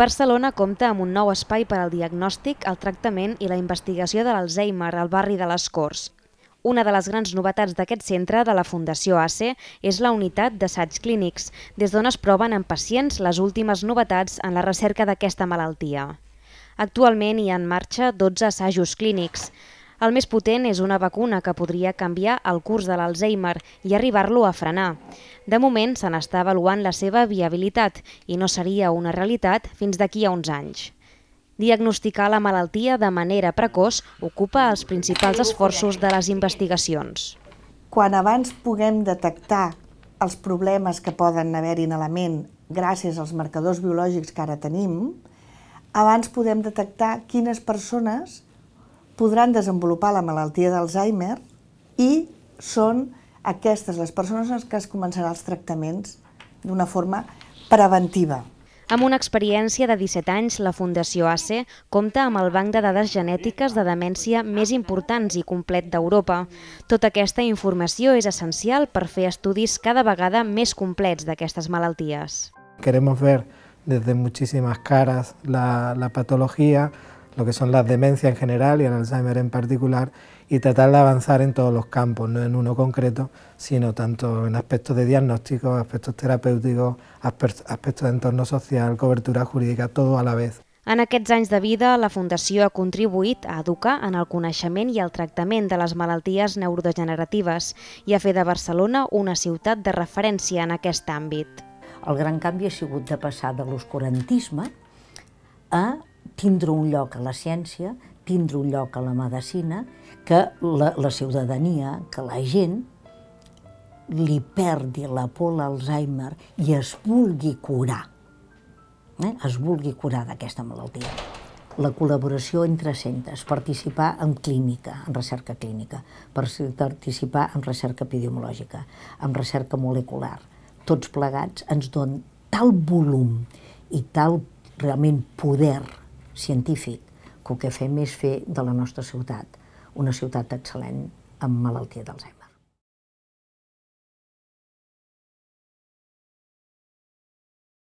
Barcelona compta amb un nou espai per al diagnòstic, el tractament i la investigació de l'Alzheimer al barri de les Corts. Una de les grans novetats d'aquest centre de la Fundació ACE és la unitat d'assaigs clínics, des d'on es proven en pacients les últimes novetats en la recerca d'aquesta malaltia. Actualment hi ha en marxa 12 assajos clínics. El més potent és una vacuna que podria canviar el curs de l'Alzheimer i arribar-lo a frenar. De moment se n'està avaluant la seva viabilitat i no seria una realitat fins d'aquí a uns anys. Diagnosticar la malaltia de manera precoç ocupa els principals esforços de les investigacions. Quan abans puguem detectar els problemes que poden haver-hi en la ment gràcies als marcadors biològics que ara tenim, abans podem detectar quines persones podran desenvolupar la malaltia d'Alzheimer i són aquestes les persones en què es començarà els tractaments d'una forma preventiva. Amb una experiència de 17 anys, la Fundació ACE compta amb el banc de dades genètiques de demència més importants i complet d'Europa. Tota aquesta informació és essencial per fer estudis cada vegada més complets d'aquestes malalties. Queremos ver desde muchísimas caras la, la patología, lo que son las demencias en general y el Alzheimer en particular, y tratar de avanzar en todos los campos, no en uno concreto, sino tanto en aspectos de diagnóstico, aspectos terapéuticos, aspectos de entorno social, cobertura jurídica, todo a la vez. En aquests anys de vida, la Fundació ha contribuït a educar en el coneixement i el tractament de les malalties neurodegeneratives i a fer de Barcelona una ciutat de referència en aquest àmbit. El gran canvi ha sigut de passar de l'oscurantisme a tindre un lloc a la ciència, tindre un lloc a la medicina, que la, la ciutadania, que la gent li perdi la por a l'Alzheimer i es vulgui curar, eh? es vulgui curar d'aquesta malaltia. La col·laboració entre centres, participar en clínica, en recerca clínica, participar en recerca epidemiològica, en recerca molecular, tots plegats ens donen tal volum i tal realment poder científic, que el que fem és fer de la nostra ciutat una ciutat excel·lent amb malaltia d'Alzheimer.